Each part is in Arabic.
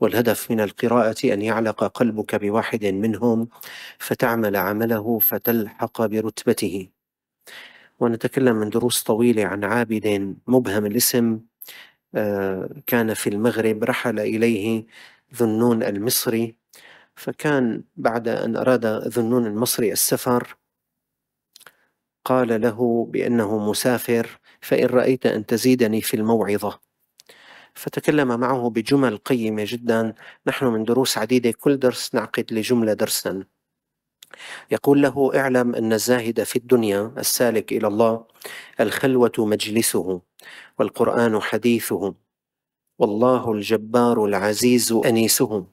والهدف من القراءة أن يعلق قلبك بواحد منهم فتعمل عمله فتلحق برتبته. ونتكلم من دروس طويلة عن عابد مبهم الاسم آه، كان في المغرب رحل إليه ذنون المصري فكان بعد أن أراد ذنون المصري السفر قال له بأنه مسافر فإن رأيت أن تزيدني في الموعظة فتكلم معه بجمل قيمة جدا نحن من دروس عديدة كل درس نعقد لجملة درسا يقول له اعلم أن الزاهد في الدنيا السالك إلى الله الخلوة مجلسه والقرآن حديثه والله الجبار العزيز أنيسه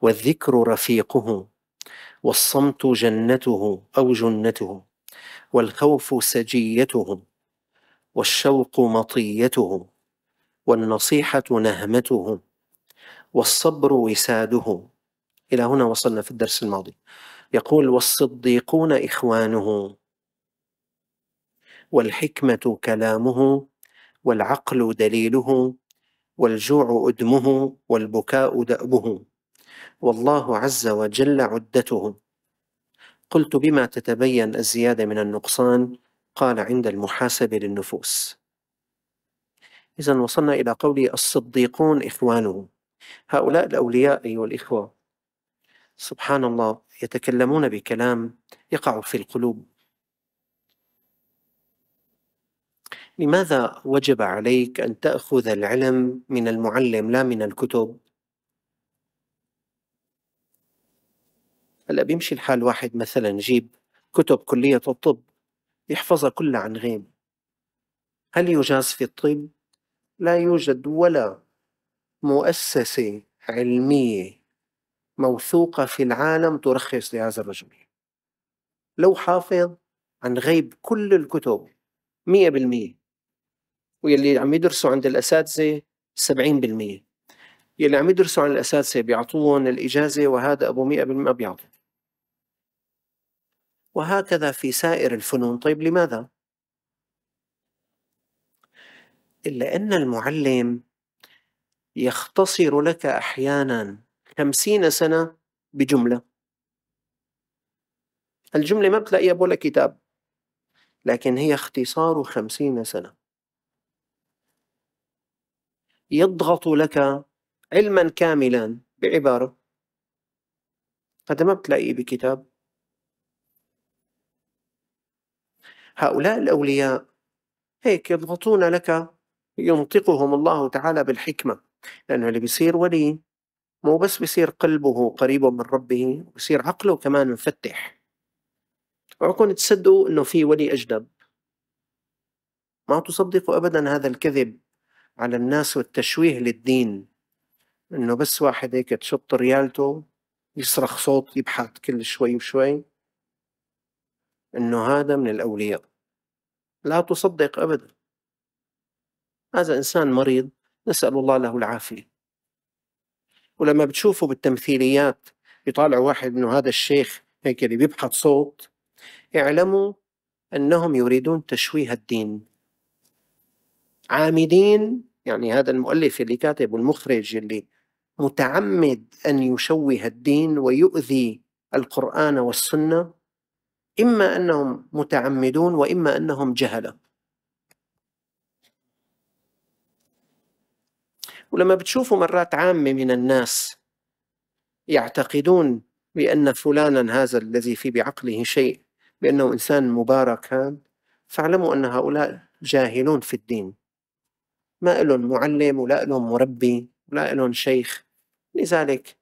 والذكر رفيقه والصمت جنته أو جنته والخوف سجيته والشوق مطيته والنصيحة نهمته والصبر وساده إلى هنا وصلنا في الدرس الماضي يقول والصديقون إخوانه والحكمة كلامه والعقل دليله والجوع أدمه والبكاء دأبه والله عز وجل عدته قلت بما تتبين الزيادة من النقصان قال عند المحاسبة للنفوس إذا وصلنا إلى قول الصديقون إخوانه هؤلاء الأولياء أيها الإخوة سبحان الله يتكلمون بكلام يقع في القلوب لماذا وجب عليك أن تأخذ العلم من المعلم لا من الكتب؟ هلا بيمشي الحال واحد مثلا جيب كتب كلية الطب يحفظها كلها عن غيم هل يجاز في الطب؟ لا يوجد ولا مؤسسة علمية موثوقة في العالم ترخص لهذا الرجل لو حافظ عن غيب كل الكتب مئة بالمئة ويلي عم يدرسوا عند الأساتذة سبعين بالمئة يلي عم يدرسوا عن الأساتذة بيعطوهم الإجازة وهذا أبو مئة بالمئة بيعطوه وهكذا في سائر الفنون طيب لماذا؟ إلا أن المعلم يختصر لك أحيانا خمسين سنة بجملة الجملة ما بتلاقيها بولا كتاب لكن هي اختصار خمسين سنة يضغط لك علما كاملا بعبارة هذا ما بتلاقيه بكتاب هؤلاء الأولياء هيك يضغطون لك ينطقهم الله تعالى بالحكمة لأنه اللي بيصير ولي مو بس بيصير قلبه قريب من ربه بيصير عقله كمان مفتح وعكون تصدقوا أنه في ولي أجدب ما تصدقوا أبدا هذا الكذب على الناس والتشويه للدين أنه بس واحد هيك تشط ريالته يصرخ صوت يبحث كل شوي وشوي أنه هذا من الأولياء لا تصدق أبدا هذا إنسان مريض نسأل الله له العافية ولما بتشوفوا بالتمثيليات يطالعوا واحد انه هذا الشيخ هيك اللي بيبحث صوت اعلموا انهم يريدون تشويه الدين عامدين يعني هذا المؤلف اللي كاتب والمخرج اللي متعمد ان يشوه الدين ويؤذي القران والسنه اما انهم متعمدون واما انهم جهله ولما بتشوفوا مرات عامة من الناس يعتقدون بأن فلانا هذا الذي في بعقله شيء بأنه إنسان مبارك هذا فاعلموا أن هؤلاء جاهلون في الدين ما لهم معلم ولا لهم مربي ولا لهم شيخ لذلك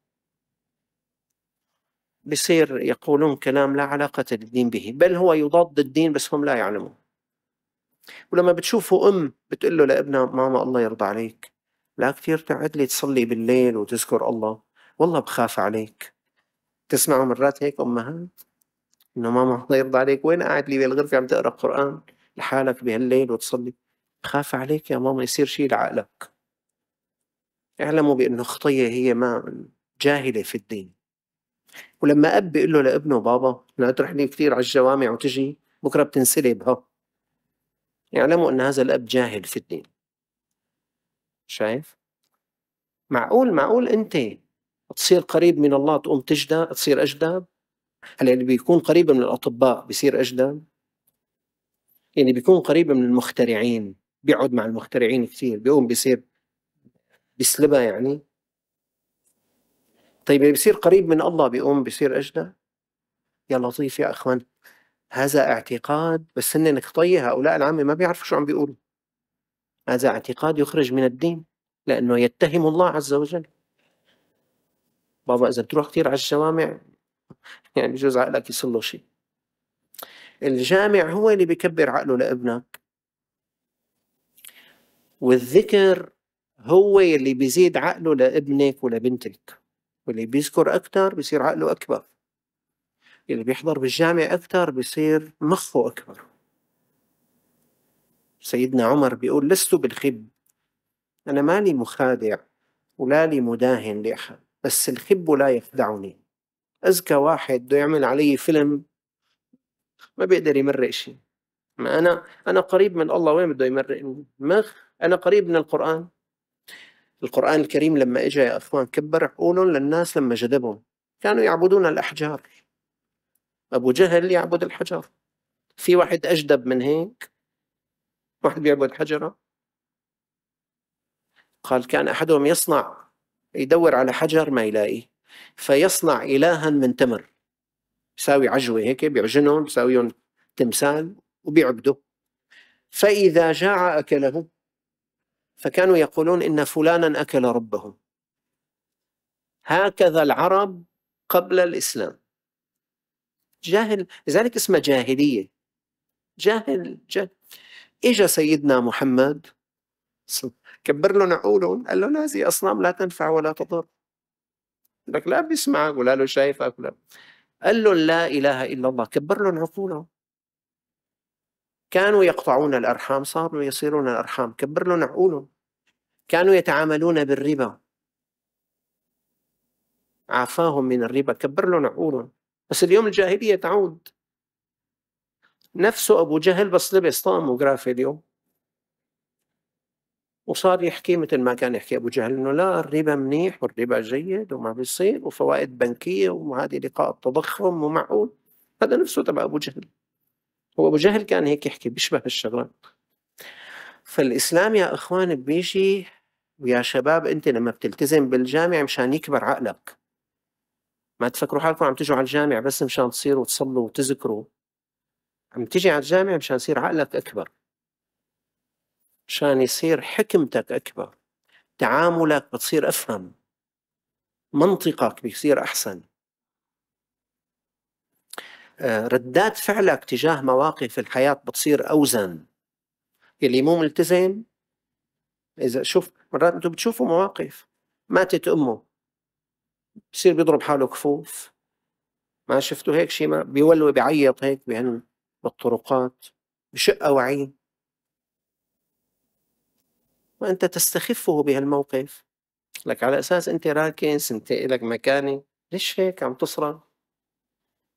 بصير يقولون كلام لا علاقة للدين به بل هو يضاد الدين بس هم لا يعلمون ولما بتشوفوا أم بتقول له لابنها ماما الله يرضى عليك لا كتير تقعد لي تصلي بالليل وتذكر الله والله بخاف عليك تسمعوا مرات هيك أمهات إنه ماما الله يرضى عليك وين قاعد لي بالغرفة عم تقرأ قرآن لحالك بهالليل وتصلي خاف عليك يا ماما يصير شيء لعقلك اعلموا بأنه خطية هي ما جاهلة في الدين ولما أب بيقول له لابنه بابا لا لي كثير على الجوامع وتجي بكرة بتنسلب ها اعلموا أن هذا الأب جاهل في الدين شايف معقول معقول انت تصير قريب من الله تقوم تجدى تصير اجدب هلا اللي يعني بيكون قريب من الاطباء بيصير اجدب يعني بيكون قريب من المخترعين بيقعد مع المخترعين كثير بيقوم بيصير بيسلبها يعني طيب اللي يعني بيصير قريب من الله بيقوم بيصير اجدى يا لطيف يا اخوان هذا اعتقاد بس هن نقطية هؤلاء العامة ما بيعرفوا شو عم بيقولوا هذا اعتقاد يخرج من الدين لأنه يتهم الله عز وجل بابا إذا بتروح كثير على الجوامع يعني بجوز عقلك يصير له شيء الجامع هو اللي بيكبر عقله لابنك والذكر هو اللي بيزيد عقله لابنك ولبنتك واللي بيذكر أكثر بيصير عقله أكبر اللي بيحضر بالجامع أكثر بيصير مخه أكبر سيدنا عمر بيقول لست بالخب أنا مالي مخادع ولا لي مداهن لأحد بس الخب لا يخدعني أذكى واحد بده يعمل علي فيلم ما بيقدر يمرق شيء ما أنا أنا قريب من الله وين بده يمرقني ما أنا قريب من القرآن القرآن الكريم لما إجا يا أخوان كبر عقولهم للناس لما جذبهم كانوا يعبدون الأحجار أبو جهل يعبد الحجر في واحد أجدب من هيك واحد بيعبد حجرة قال كان أحدهم يصنع يدور على حجر ما يلاقيه فيصنع إلها من تمر يساوي عجوة هيك بيعجنهم بيساويهم تمثال وبيعبده فإذا جاع أكله فكانوا يقولون إن فلانا أكل ربه هكذا العرب قبل الإسلام جاهل لذلك اسمه جاهلية جاهل جاهل اجى سيدنا محمد كبر لهم عقولهم قال له هذه اصنام لا تنفع ولا تضر لك لا بيسمعك ولا له شايفك ولا قال لهم لا اله الا الله كبر لهم عقولهم كانوا يقطعون الارحام صاروا يصيرون الارحام كبر لهم عقولهم كانوا يتعاملون بالربا عافاهم من الربا كبر لهم عقولهم بس اليوم الجاهليه تعود نفسه أبو جهل بس لبس طقم وجرافي اليوم وصار يحكي مثل ما كان يحكي أبو جهل إنه لا الربا منيح والربا جيد وما بيصير وفوائد بنكية وهذه لقاء التضخم ومعقول هذا نفسه تبع أبو جهل هو أبو جهل كان هيك يحكي بيشبه الشغلات فالإسلام يا إخوان بيجي ويا شباب أنت لما بتلتزم بالجامع مشان يكبر عقلك ما تفكروا حالكم عم تجوا على الجامع بس مشان تصيروا تصلوا وتذكروا عم تيجي على الجامع مشان يصير عقلك أكبر مشان يصير حكمتك أكبر تعاملك بتصير أفهم منطقك بيصير أحسن آه، ردات فعلك تجاه مواقف الحياة بتصير أوزن يلي مو ملتزم إذا شوف مرات أنتم بتشوفوا مواقف ماتت أمه بصير بيضرب حاله كفوف ما شفتوا هيك شيء ما بيولوا بيعيط هيك بهن بالطرقات بشقة وعين وأنت تستخفه بهالموقف لك على أساس أنت راكن سنتي لك مكانة ليش هيك عم تصرخ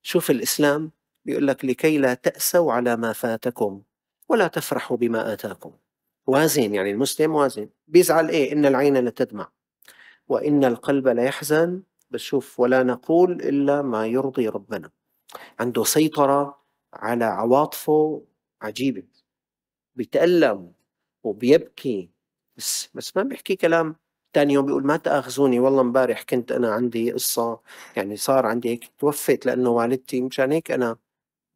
شوف الإسلام بيقول لك لكي لا تأسوا على ما فاتكم ولا تفرحوا بما آتاكم وازن يعني المسلم وازن بيزعل إيه إن العين لتدمع وإن القلب ليحزن بس شوف ولا نقول إلا ما يرضي ربنا عنده سيطرة على عواطفه عجيبة بيتألم وبيبكي بس بس ما بيحكي كلام تاني يوم بيقول ما تاخذوني والله امبارح كنت انا عندي قصه يعني صار عندي هيك توفيت لانه والدتي مشان هيك انا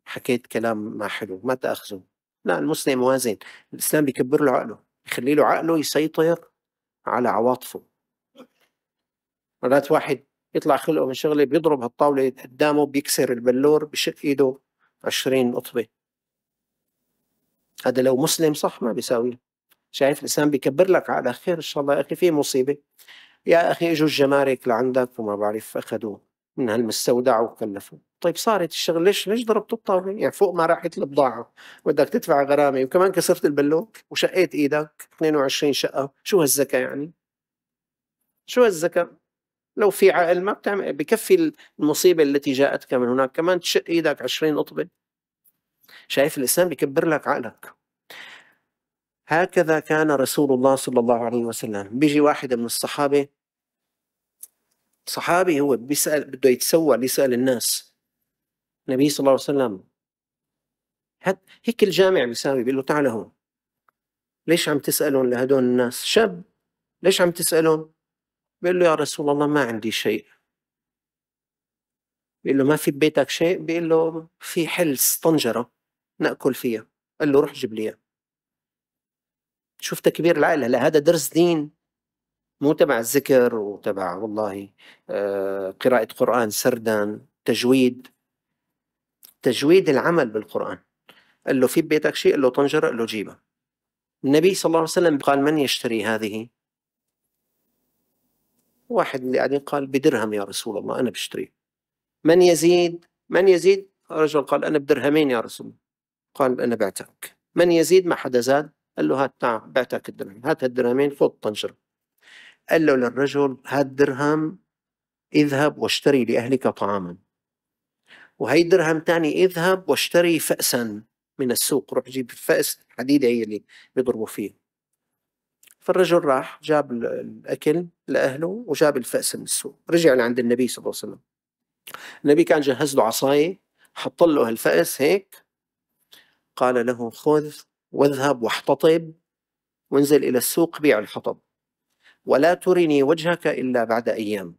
حكيت كلام ما حلو ما تاخذوا لا المسلم موازن الاسلام بيكبر له عقله بيخلي له عقله يسيطر على عواطفه مرات واحد يطلع خلقه من شغله بيضرب هالطاوله قدامه بيكسر البلور بشق ايده 20 قطبة هذا لو مسلم صح ما بيساوي شايف الإسلام بيكبر لك على خير إن شاء الله يا أخي في مصيبة يا أخي إجوا الجمارك لعندك وما بعرف أخذوه من هالمستودع وكلفوا طيب صارت الشغل ليش ليش ضربت الطاولة يعني فوق ما راحت البضاعة بدك تدفع غرامة وكمان كسرت البلوك وشقيت إيدك 22 شقة شو هالزكاة يعني شو هالزكاة لو في عقل ما بتعمل بكفي المصيبه التي جاءتك من هناك كمان تشق ايدك 20 قطبه شايف الاسلام بكبر لك عقلك هكذا كان رسول الله صلى الله عليه وسلم بيجي واحد من الصحابه صحابي هو بيسال بده يتسوى يسال الناس النبي صلى الله عليه وسلم هيك الجامع بيساوي بيقول له تعال هون ليش عم تسالهم لهدول الناس شاب ليش عم تسالهم بيقول له يا رسول الله ما عندي شيء بيقول له ما في ببيتك شيء بيقول له في حلس طنجرة نأكل فيها قال له روح جيب لي شوف تكبير العائلة هلا هذا درس دين مو تبع الذكر وتبع والله آه، قراءة قرآن سردا تجويد تجويد العمل بالقرآن قال له في ببيتك شيء قال له طنجرة قال له جيبها النبي صلى الله عليه وسلم قال من يشتري هذه واحد اللي يعني قاعدين قال بدرهم يا رسول الله أنا بشتريه من يزيد من يزيد رجل قال أنا بدرهمين يا رسول الله قال أنا بعتك من يزيد ما حدا زاد قال له هات نعم بعتك الدرهم هات الدرهمين فوق الطنجرة قال له للرجل هات درهم اذهب واشتري لأهلك طعاما وهي درهم تاني اذهب واشتري فأسا من السوق روح جيب فأس حديدة هي اللي بيضربوا فيه فالرجل راح جاب الأكل لأهله وجاب الفأس من السوق رجع لعند النبي صلى الله عليه وسلم النبي كان جهز له عصاية حط له هالفأس هيك قال له خذ واذهب واحتطب وانزل إلى السوق بيع الحطب ولا ترني وجهك إلا بعد أيام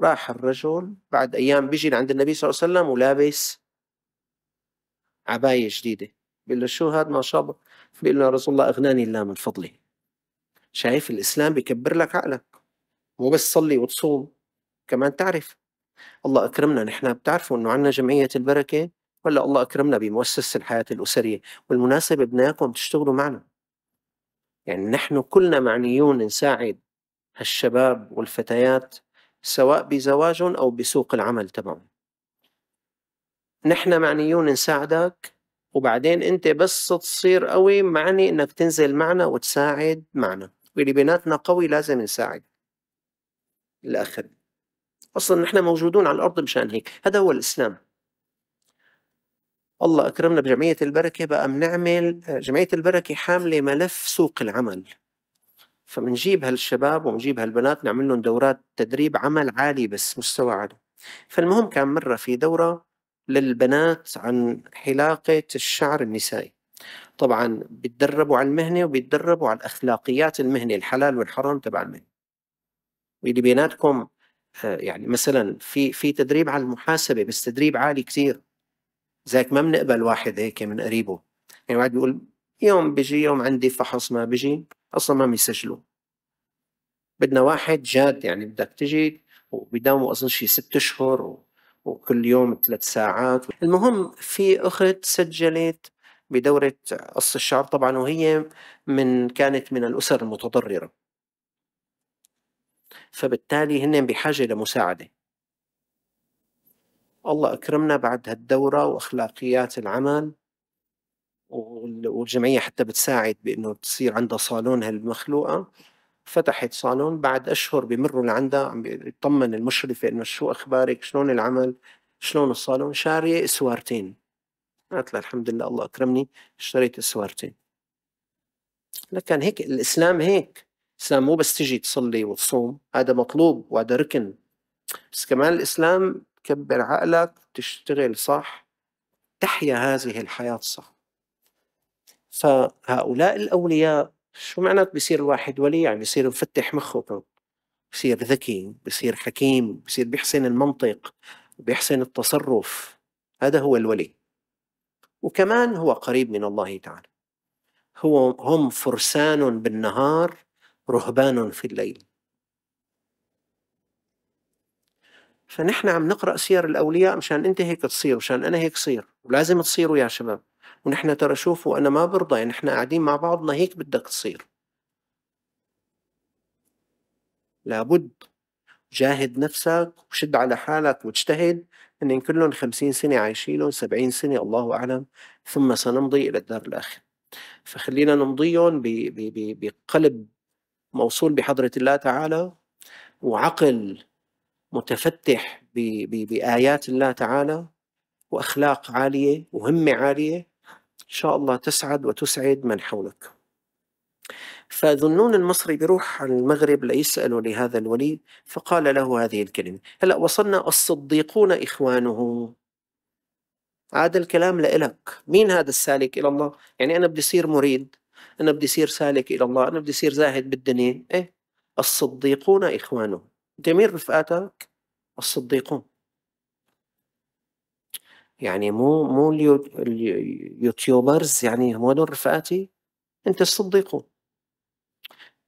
راح الرجل بعد أيام بيجي لعند النبي صلى الله عليه وسلم ولابس عباية جديدة بيقول له شو هذا ما شاء الله بيقول له يا رسول الله أغناني الله من فضله شايف الإسلام بيكبر لك عقلك مو بس صلي وتصوم كمان تعرف الله أكرمنا نحن بتعرفوا أنه عندنا جمعية البركة ولا الله أكرمنا بمؤسسة الحياة الأسرية والمناسبة بدناكم تشتغلوا معنا يعني نحن كلنا معنيون نساعد هالشباب والفتيات سواء بزواجهم أو بسوق العمل تبعهم نحن معنيون نساعدك وبعدين انت بس تصير قوي معني انك تنزل معنا وتساعد معنا واللي بيناتنا قوي لازم نساعد الاخر اصلا نحن موجودون على الارض مشان هيك هذا هو الاسلام الله اكرمنا بجمعيه البركه بقى بنعمل آه، جمعيه البركه حامله ملف سوق العمل فبنجيب هالشباب وبنجيب هالبنات نعمل لهم دورات تدريب عمل عالي بس مستوى عالي فالمهم كان مره في دوره للبنات عن حلاقة الشعر النسائي طبعا بيتدربوا على المهنة وبيتدربوا على الأخلاقيات المهنة الحلال والحرام تبع المهنة واللي بيناتكم آه، يعني مثلا في في تدريب على المحاسبة بس تدريب عالي كثير زيك ما بنقبل واحد هيك من قريبه يعني واحد بيقول يوم بيجي يوم عندي فحص ما بيجي اصلا ما بيسجلوا بدنا واحد جاد يعني بدك تجي وبيداوموا اصلا شي ست اشهر وكل يوم ثلاث ساعات المهم في أخت سجلت بدورة قص الشعر طبعا وهي من كانت من الأسر المتضررة فبالتالي هن بحاجة لمساعدة الله أكرمنا بعد هالدورة وأخلاقيات العمل والجمعية حتى بتساعد بأنه تصير عندها صالون هالمخلوقة فتحت صالون بعد اشهر بمروا لعندها عم بيطمن المشرفه انه شو اخبارك شلون العمل شلون الصالون شاريه اسوارتين قالت لها الحمد لله الله اكرمني اشتريت اسوارتين لكن هيك الاسلام هيك الاسلام مو بس تجي تصلي وتصوم هذا مطلوب وهذا ركن بس كمان الاسلام كبر عقلك تشتغل صح تحيا هذه الحياه صح فهؤلاء الاولياء شو معنات بصير الواحد ولي يعني بصير مفتح مخه بصير ذكي بصير حكيم بصير بيحسن المنطق بيحسن التصرف هذا هو الولي وكمان هو قريب من الله تعالى هو هم فرسان بالنهار رهبان في الليل فنحن عم نقرأ سير الأولياء مشان أنت هيك تصير مشان أنا هيك صير ولازم تصيروا يا شباب ونحن ترى شوفوا انا ما برضى يعني احنا قاعدين مع بعضنا هيك بدك تصير لابد جاهد نفسك وشد على حالك واجتهد ان كلهم خمسين سنة عايشينهم سبعين سنة الله أعلم ثم سنمضي إلى الدار الآخرة فخلينا نمضيهم بقلب موصول بحضرة الله تعالى وعقل متفتح بآيات الله تعالى وأخلاق عالية وهمة عالية ان شاء الله تسعد وتسعد من حولك فذنون المصري بيروح على المغرب ليسأل لهذا الولي فقال له هذه الكلمة هلأ وصلنا الصديقون إخوانه عاد الكلام لإلك مين هذا السالك إلى الله يعني أنا بدي صير مريد أنا بدي صير سالك إلى الله أنا بدي صير زاهد بالدنيا إيه الصديقون إخوانه أنت مين رفقاتك الصديقون يعني مو مو اليوتيوبرز يعني هم هذول رفقاتي انت صدقوا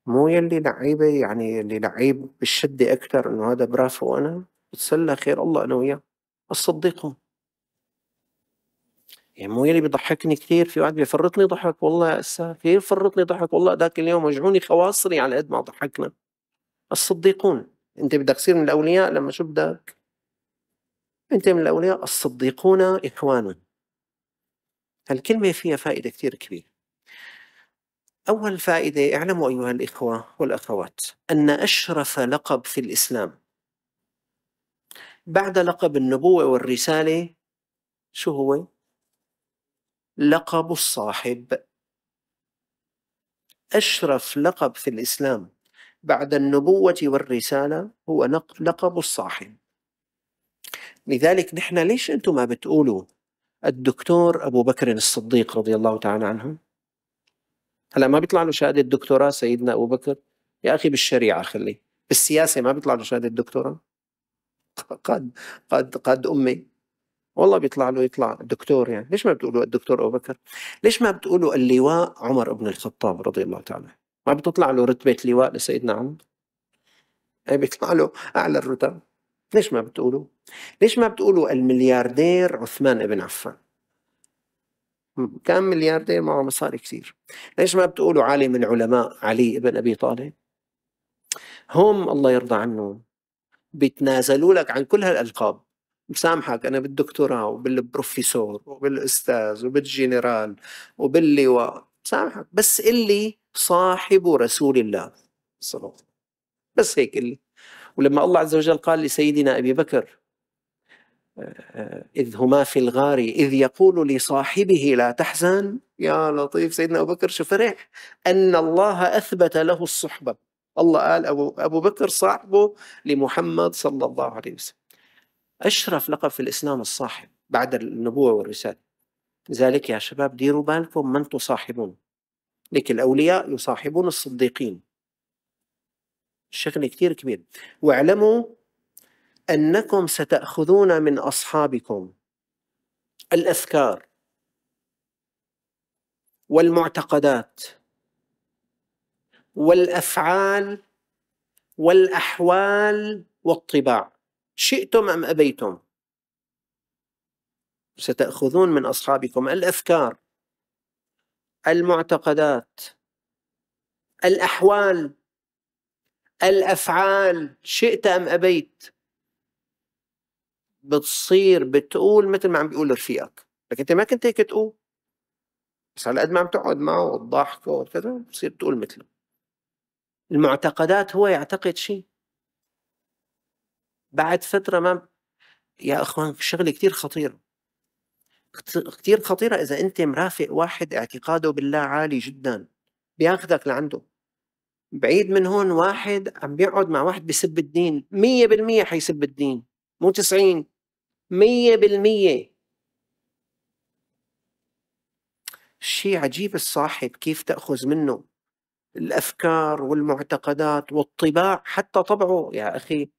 مو يلي لعيبه يعني اللي لعيب بالشده اكثر انه هذا برافو انا بتسلى خير الله انا وياه الصديقه يعني مو يلي بيضحكني كثير في واحد بيفرطني ضحك والله هسه كثير فرطني ضحك والله ذاك اليوم وجعوني خواصري على قد ما ضحكنا الصديقون انت بدك تصير من الاولياء لما شو بدك أنت من الأولياء الصديقون إخوان هالكلمة فيها فائدة كثير كبيرة أول فائدة اعلموا أيها الإخوة والأخوات أن أشرف لقب في الإسلام بعد لقب النبوة والرسالة شو هو؟ لقب الصاحب أشرف لقب في الإسلام بعد النبوة والرسالة هو لقب الصاحب لذلك نحن ليش انتم ما بتقولوا الدكتور ابو بكر الصديق رضي الله تعالى عنه هلا ما بيطلع له شهاده دكتوراه سيدنا ابو بكر يا اخي بالشريعه خليه بالسياسه ما بيطلع له شهاده دكتوراه قد قد قد امي والله بيطلع له يطلع دكتور يعني ليش ما بتقولوا الدكتور ابو بكر ليش ما بتقولوا اللواء عمر بن الخطاب رضي الله تعالى ما بتطلع له رتبه لواء لسيدنا عمر اي بيطلع له اعلى الرتب ليش ما بتقولوا ليش ما بتقولوا الملياردير عثمان ابن عفان كان ملياردير معه مصاري كثير ليش ما بتقولوا عالم العلماء علي ابن أبي طالب هم الله يرضى عنهم بيتنازلوا لك عن كل هالألقاب مسامحك أنا بالدكتوراه وبالبروفيسور وبالأستاذ وبالجنرال وباللواء مسامحك بس اللي صاحب رسول الله صلى الله عليه وسلم بس هيك اللي ولما الله عز وجل قال لسيدنا أبي بكر إذ هما في الغار إذ يقول لصاحبه لا تحزن يا لطيف سيدنا أبو بكر شو فرح أن الله أثبت له الصحبة الله قال أبو, أبو بكر صاحبه لمحمد صلى الله عليه وسلم أشرف لقب في الإسلام الصاحب بعد النبوة والرسالة لذلك يا شباب ديروا بالكم من تصاحبون لك الأولياء يصاحبون الصديقين الشغل كثير كبير واعلموا انكم ستاخذون من اصحابكم الأفكار والمعتقدات والافعال والاحوال والطباع شئتم ام ابيتم ستاخذون من اصحابكم الأفكار المعتقدات الاحوال الافعال شئت ام ابيت بتصير بتقول مثل ما عم بيقول رفيقك لكن انت ما كنت هيك تقول بس على قد ما عم تقعد معه وتضحكه وكذا بتصير تقول مثله المعتقدات هو يعتقد شيء بعد فترة ما يا اخوان شغلة كثير خطيرة كثير خطيرة إذا أنت مرافق واحد اعتقاده بالله عالي جدا بياخذك لعنده بعيد من هون واحد عم بيقعد مع واحد بسب الدين مية بالمية حيسب الدين مو تسعين مية بالمية شيء عجيب الصاحب كيف تأخذ منه الأفكار والمعتقدات والطباع حتى طبعه يا أخي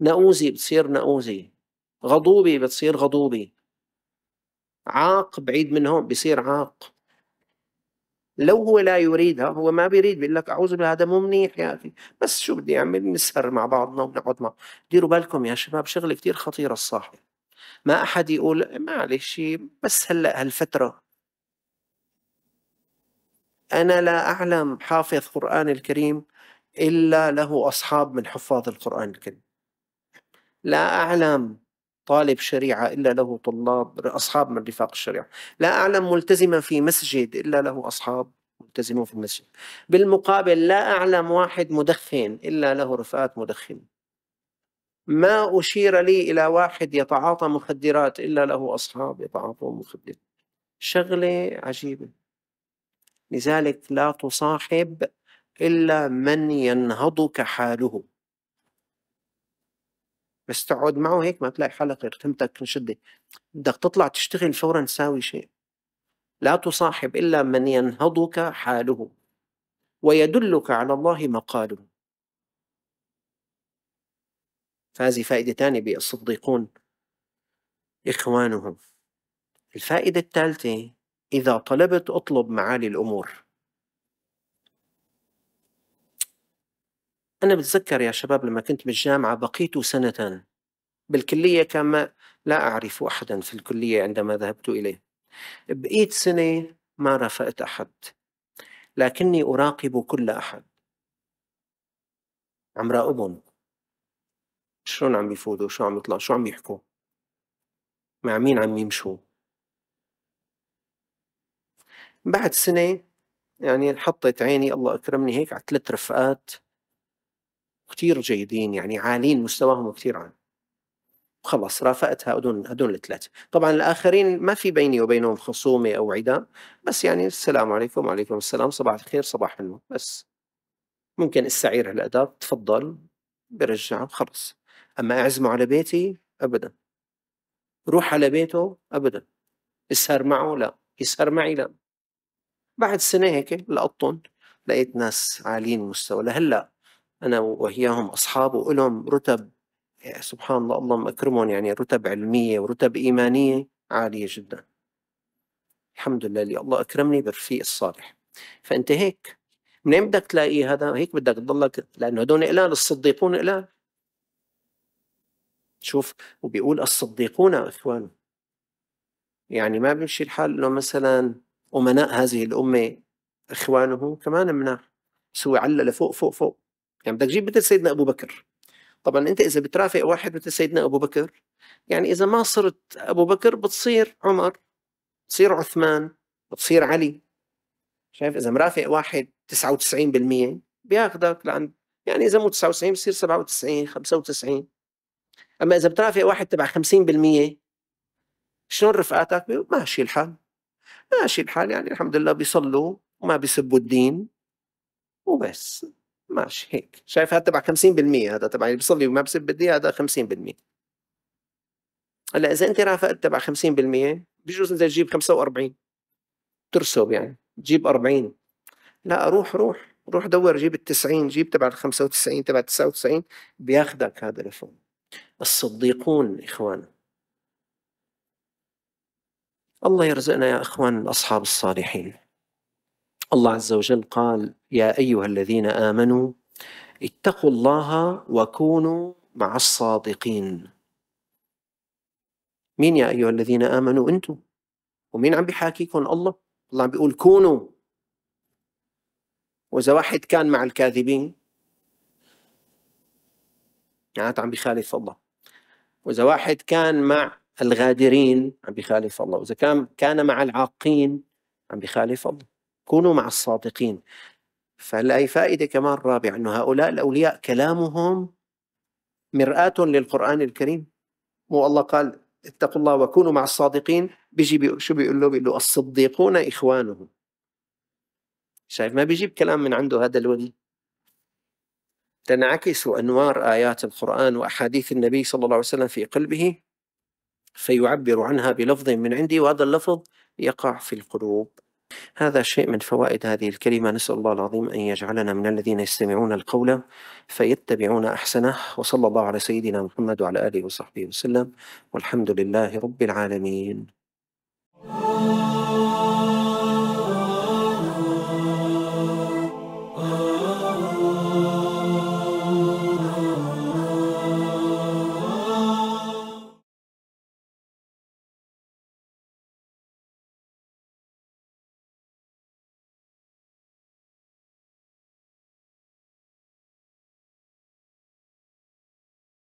نؤوزي بتصير نؤوزي غضوبي بتصير غضوبي عاق بعيد من هون بصير عاق لو هو لا يريدها هو ما بيريد بيقول لك اعوذ بالله هذا مو منيح يا اخي بس شو بدي اعمل نسهر مع بعضنا ونقعد مع ديروا بالكم يا شباب شغله كثير خطيره الصاحب ما احد يقول معلش بس هلا هالفتره انا لا اعلم حافظ قران الكريم الا له اصحاب من حفاظ القران الكريم لا اعلم طالب شريعه الا له طلاب اصحاب من رفاق الشريعه لا اعلم ملتزما في مسجد الا له اصحاب ملتزمون في المسجد بالمقابل لا اعلم واحد مدخن الا له رفقات مدخنين ما أشير لي إلى واحد يتعاطى مخدرات إلا له أصحاب يتعاطون مخدرات شغلة عجيبة لذلك لا تصاحب إلا من ينهضك حاله بس تقعد معه هيك ما تلاقي حالك غير تمتك شدة بدك تطلع تشتغل فورا تساوي شيء لا تصاحب إلا من ينهضك حاله ويدلك على الله مقاله فهذه فائدة ثانية بالصديقون إخوانهم الفائدة الثالثة إذا طلبت أطلب معالي الأمور أنا بتذكر يا شباب لما كنت بالجامعة بقيت سنة بالكلية كان ما لا أعرف أحدا في الكلية عندما ذهبت إليه بقيت سنة ما رافقت أحد لكني أراقب كل أحد عم راقبهم شلون عم بيفوتوا شو عم يطلع شو عم يحكوا مع مين عم يمشوا بعد سنة يعني حطيت عيني الله أكرمني هيك على ثلاث رفقات كتير جيدين يعني عالين مستواهم كتير عالي خلص رافقتها هدول هدول الثلاثه، طبعا الاخرين ما في بيني وبينهم خصومه او عداء، بس يعني السلام عليكم وعليكم السلام صباح الخير صباح النور بس ممكن استعير هالاداه تفضل برجعها وخلص اما اعزمه على بيتي ابدا روح على بيته ابدا اسهر معه لا يسهر معي لا بعد سنه هيك لقطهم لقيت ناس عاليين مستوى لهلا انا وياهم اصحاب وإلهم رتب سبحان الله اللهم اكرمهم يعني رتب علميه ورتب ايمانيه عاليه جدا الحمد لله اللي الله اكرمني بالرفيق الصالح فانت هيك منين بدك تلاقي هذا هيك بدك تضلك لانه هدول قلال الصديقون قلال شوف وبيقول الصديقون اخوانه يعني ما بيمشي الحال انه مثلا امناء هذه الامه اخوانه كمان امناء بس هو لفوق فوق فوق فوق يعني بدك تجيب مثل سيدنا ابو بكر طبعا انت اذا بترافق واحد مثل سيدنا ابو بكر يعني اذا ما صرت ابو بكر بتصير عمر بتصير عثمان بتصير علي شايف اذا مرافق واحد 99% بياخذك لعند يعني اذا مو 99 بصير 97 95 اما اذا بترافق واحد تبع 50% شلون رفقاتك ماشي الحال ماشي الحال يعني الحمد لله بيصلوا وما بيسبوا الدين وبس ماشي هيك شايف هذا تبع 50% هذا تبع اللي بيصلي وما بسب الدين هذا 50% هلا اذا انت رافقت تبع 50% بجوز انت تجيب 45 ترسب يعني تجيب 40 لا روح روح روح دور جيب ال 90 جيب تبع ال 95 تبع ال 99 بياخذك هذا الفون الصديقون إخوان الله يرزقنا يا إخوان الأصحاب الصالحين الله عز وجل قال يا أيها الذين آمنوا اتقوا الله وكونوا مع الصادقين مين يا أيها الذين آمنوا أنتم ومين عم بحاكيكم الله الله عم بيقول كونوا وإذا واحد كان مع الكاذبين يعني عم بخالف الله واذا واحد كان مع الغادرين عم بخالف الله واذا كان كان مع العاقين عم بخالف الله كونوا مع الصادقين فهلا هي فائده كمان رابعه انه هؤلاء الاولياء كلامهم مرآة للقرآن الكريم مو الله قال اتقوا الله وكونوا مع الصادقين بيجي بي شو بيقول له بيقول له الصديقون إخوانهم شايف ما بيجيب كلام من عنده هذا الولي تنعكس انوار ايات القران واحاديث النبي صلى الله عليه وسلم في قلبه فيعبر عنها بلفظ من عندي وهذا اللفظ يقع في القلوب هذا شيء من فوائد هذه الكلمة نسأل الله العظيم أن يجعلنا من الذين يستمعون القول فيتبعون أحسنه وصلى الله على سيدنا محمد وعلى آله وصحبه وسلم والحمد لله رب العالمين